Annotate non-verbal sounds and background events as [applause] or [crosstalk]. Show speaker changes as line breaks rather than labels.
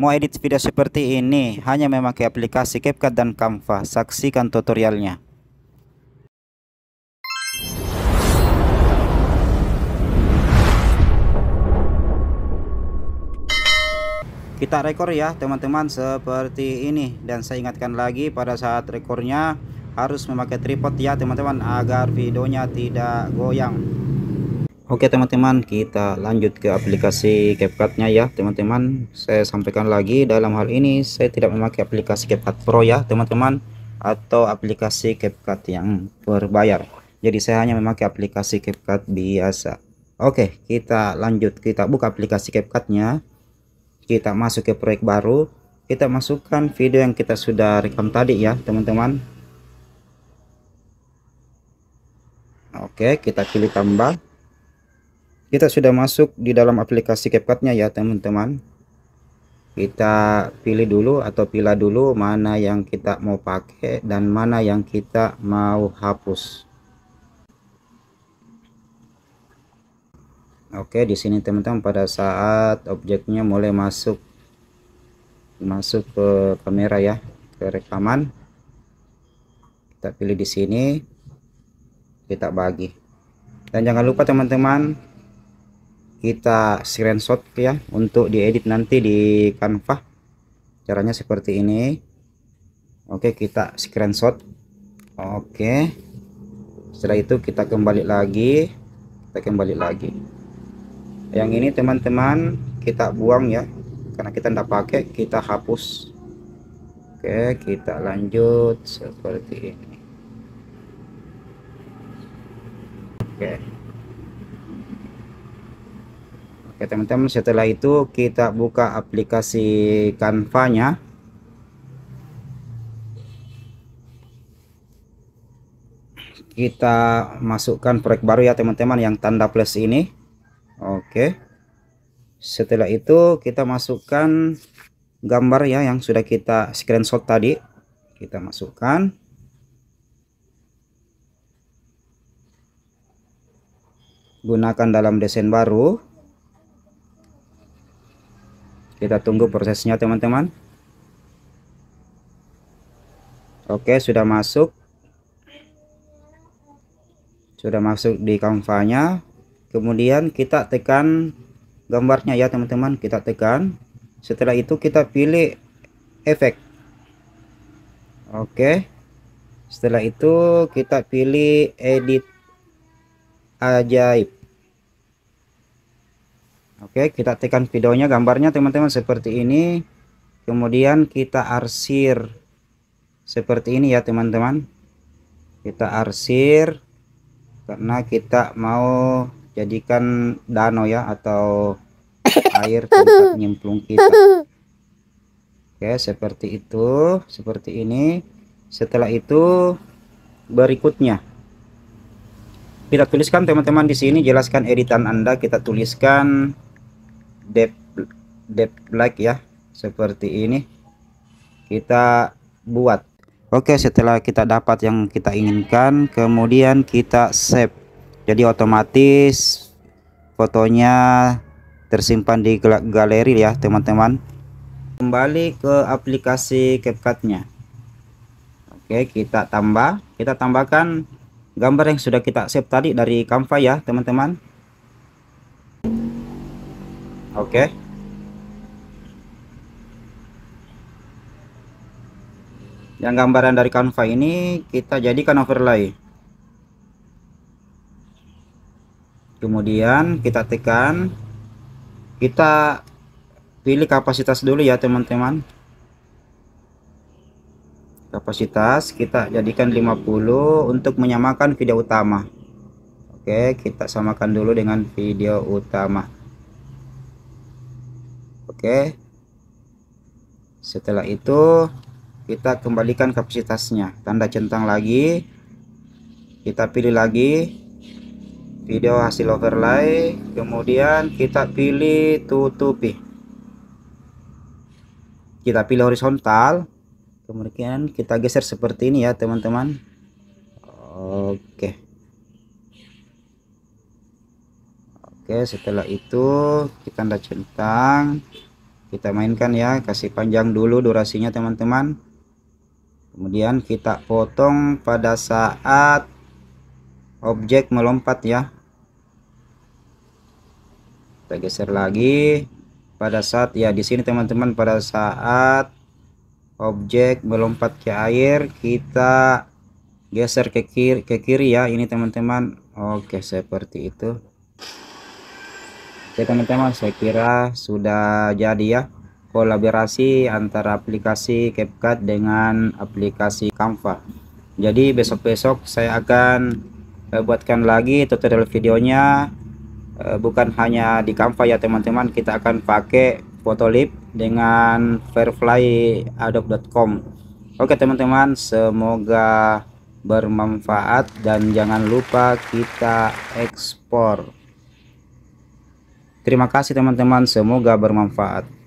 Mau edit video seperti ini hanya memakai aplikasi CapCut dan Canva. Saksikan tutorialnya. Kita rekor ya teman-teman seperti ini dan saya ingatkan lagi pada saat rekornya harus memakai tripod ya teman-teman agar videonya tidak goyang. Oke teman-teman kita lanjut ke aplikasi CapCut nya ya teman-teman saya sampaikan lagi dalam hal ini saya tidak memakai aplikasi CapCut Pro ya teman-teman atau aplikasi CapCut yang berbayar jadi saya hanya memakai aplikasi CapCut biasa Oke kita lanjut kita buka aplikasi CapCut nya kita masuk ke proyek baru kita masukkan video yang kita sudah rekam tadi ya teman-teman Oke kita pilih tambah kita sudah masuk di dalam aplikasi capcut ya teman-teman kita pilih dulu atau pilih dulu mana yang kita mau pakai dan mana yang kita mau hapus Oke di sini teman-teman pada saat objeknya mulai masuk masuk ke kamera ya ke rekaman kita pilih di sini kita bagi dan jangan lupa teman-teman kita screenshot ya untuk diedit nanti di Canva caranya seperti ini Oke kita screenshot Oke setelah itu kita kembali lagi kita kembali lagi yang ini teman-teman kita buang ya karena kita tidak pakai kita hapus Oke kita lanjut seperti ini Oke Oke teman-teman setelah itu kita buka aplikasi Canva-nya. Kita masukkan proyek baru ya teman-teman yang tanda plus ini. Oke. Setelah itu kita masukkan gambar ya yang sudah kita screenshot tadi. Kita masukkan. Gunakan dalam desain baru. Kita tunggu prosesnya teman-teman. Oke, sudah masuk. Sudah masuk di kanvanya. Kemudian kita tekan gambarnya ya teman-teman, kita tekan. Setelah itu kita pilih efek. Oke. Setelah itu kita pilih edit ajaib. Oke, kita tekan videonya, gambarnya teman-teman seperti ini. Kemudian kita arsir seperti ini ya teman-teman. Kita arsir karena kita mau jadikan danau ya atau air tempat [laughs] nyemplung kita. Oke, seperti itu, seperti ini. Setelah itu berikutnya kita tuliskan teman-teman di sini jelaskan editan Anda kita tuliskan depth depth black ya seperti ini kita buat Oke setelah kita dapat yang kita inginkan kemudian kita save jadi otomatis fotonya tersimpan di galeri ya teman-teman kembali ke aplikasi CapCut Oke kita tambah kita tambahkan gambar yang sudah kita save tadi dari Canva ya teman-teman oke okay. yang gambaran dari Canva ini kita jadikan overlay kemudian kita tekan kita pilih kapasitas dulu ya teman-teman kapasitas kita jadikan 50 untuk menyamakan video utama oke kita samakan dulu dengan video utama Oke. Setelah itu kita kembalikan kapasitasnya. Tanda centang lagi. Kita pilih lagi video hasil overlay, kemudian kita pilih tutupi. Kita pilih horizontal. Kemudian kita geser seperti ini ya, teman-teman. Oke. Oke, setelah itu kita tanda centang kita mainkan ya kasih panjang dulu durasinya teman-teman kemudian kita potong pada saat objek melompat ya kita geser lagi pada saat ya di sini teman-teman pada saat objek melompat ke air kita geser ke kiri ke kiri ya ini teman-teman oke seperti itu Oke teman-teman saya kira sudah jadi ya kolaborasi antara aplikasi CapCut dengan aplikasi Canva jadi besok-besok saya akan eh, buatkan lagi tutorial videonya eh, bukan hanya di Canva ya teman-teman kita akan pakai Photolip dengan Firefly Adobe.com Oke teman-teman semoga bermanfaat dan jangan lupa kita ekspor Terima kasih teman-teman, semoga bermanfaat.